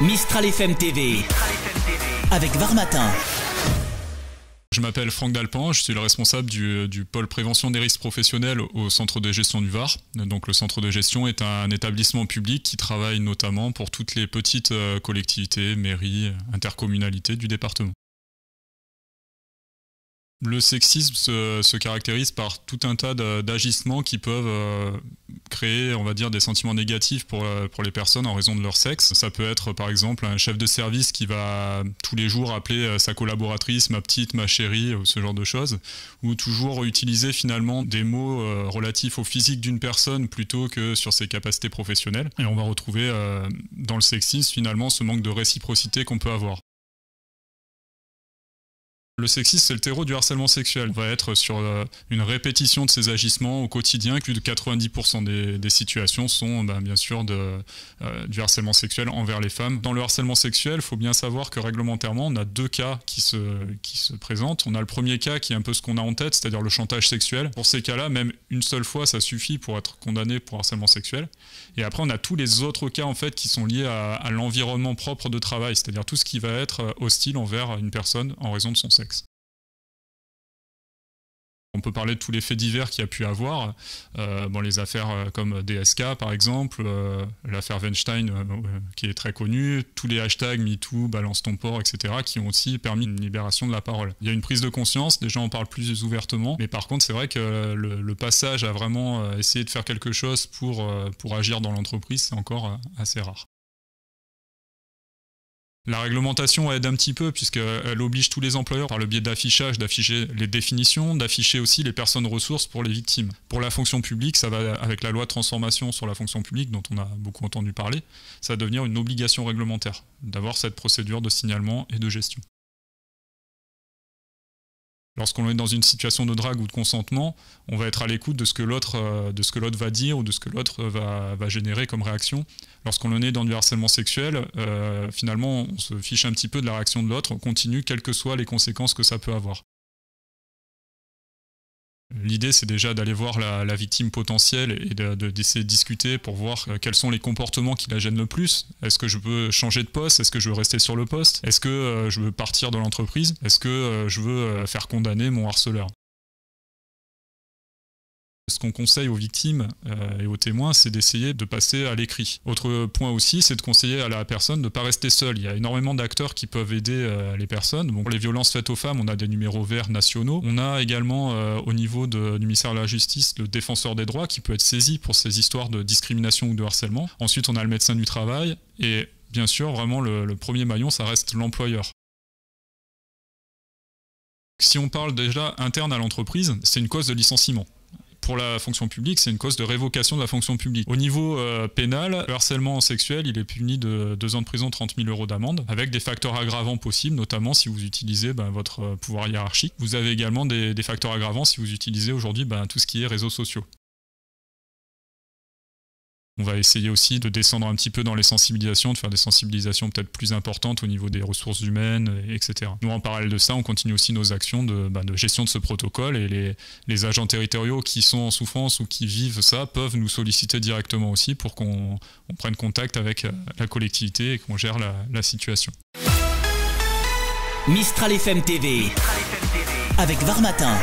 Mistral FM TV. Avec Var Matin. Je m'appelle Franck Dalpan, je suis le responsable du, euh, du, pôle prévention des risques professionnels au centre de gestion du Var. Donc le centre de gestion est un établissement public qui travaille notamment pour toutes les petites euh, collectivités, mairies, intercommunalités du département le sexisme se, caractérise par tout un tas d'agissements qui peuvent euh, créer, on va dire, des sentiments négatifs pour, euh, pour les personnes en raison de leur sexe. Ça peut être, par exemple, un chef de service qui va tous les jours appeler euh, sa collaboratrice ma petite, ma chérie, ou ce genre de choses, ou toujours utiliser finalement des mots relatifs au physique d'une personne plutôt que sur ses capacités professionnelles. Et on va retrouver dans le sexisme finalement ce manque de réciprocité qu'on peut avoir. Le sexisme, c'est le terreau du harcèlement sexuel. On va être sur euh, une répétition de ces agissements au quotidien. Plus de 90% des, situations sont bah, bien sûr de, euh, du harcèlement sexuel envers les femmes. Dans le harcèlement sexuel, il faut bien savoir que réglementairement, on a deux cas qui se, qui se présentent. On a le premier cas qui est un peu ce qu'on a en tête, c'est-à-dire le chantage sexuel. Pour ces cas-là, même une seule fois, ça suffit pour être condamné pour harcèlement sexuel. Et après, on a tous les autres cas en fait qui sont liés à l'environnement propre de travail, c'est-à-dire tout ce qui va être euh, hostile envers une personne en raison de son sexe on peut parler de tous les faits divers qu'il y a pu avoir. Euh, les affaires euh, comme DSK, par exemple, euh, l'affaire Weinstein, qui est très connue, tous les hashtags MeToo, Balance ton port, etc., qui ont aussi permis une libération de la parole. Il y a une prise de conscience, les gens en parlent plus ouvertement, mais par contre, c'est vrai que le, passage à vraiment essayer de faire quelque chose pour, pour agir dans l'entreprise, c'est encore assez rare. La réglementation aide un petit peu puisqu'elle euh, oblige tous les employeurs par le biais d'affichage d'afficher les définitions, d'afficher aussi les personnes ressources pour les victimes. Pour la fonction publique, ça va avec la loi de transformation sur la fonction publique dont on a beaucoup entendu parler, ça va devenir une obligation réglementaire d'avoir cette procédure de signalement et de gestion lorsqu'on est dans une situation de drague ou de consentement, on va être à l'écoute de ce que l'autre euh, de ce que l'autre va dire ou de ce que l'autre va, générer comme réaction. Lorsqu'on est dans du harcèlement sexuel, euh, finalement, on se fiche un petit peu de la réaction de l'autre, on continue, quelles que soient les conséquences que ça peut avoir. L'idée, c'est déjà d'aller voir la, victime potentielle et d'essayer de, discuter pour voir euh, quels sont les comportements qui la gênent le plus. Est-ce que je veux changer de poste Est-ce que je veux rester sur le poste Est-ce que euh, je veux partir de l'entreprise Est-ce que euh, je veux faire condamner mon harceleur ce qu'on conseille aux victimes euh, et aux témoins, c'est d'essayer de passer à l'écrit. Autre point aussi, c'est de conseiller à la personne de ne pas rester seule. Il y a énormément d'acteurs qui peuvent aider euh, les personnes. pour les violences faites aux femmes, on a des numéros verts nationaux. On a également euh, au niveau du ministère de la Justice le défenseur des droits qui peut être saisi pour ces histoires de discrimination ou de harcèlement. Ensuite, on a le médecin du travail et bien sûr, vraiment, le premier maillon, ça reste l'employeur. Si on parle déjà interne à l'entreprise, c'est une cause de licenciement pour la fonction publique, c'est une cause de révocation de la fonction publique. Au niveau euh, pénal, le harcèlement sexuel, il est puni de 2 ans de prison, 30 000 euros d'amende, avec des facteurs aggravants possibles, notamment si vous utilisez ben, votre euh, pouvoir hiérarchique. Vous avez également des, facteurs aggravants si vous utilisez aujourd'hui ben, tout ce qui est réseaux sociaux on va essayer aussi de descendre un petit peu dans les sensibilisations, de faire des sensibilisations peut-être plus importantes au niveau des ressources humaines, etc. Nous, en parallèle de ça, on continue aussi nos actions de, bah, gestion de ce protocole et les, agents territoriaux qui sont en souffrance ou qui vivent ça peuvent nous solliciter directement aussi pour qu'on prenne contact avec euh, la collectivité et qu'on gère la, situation. Mistral FM TV, avec Varmatin.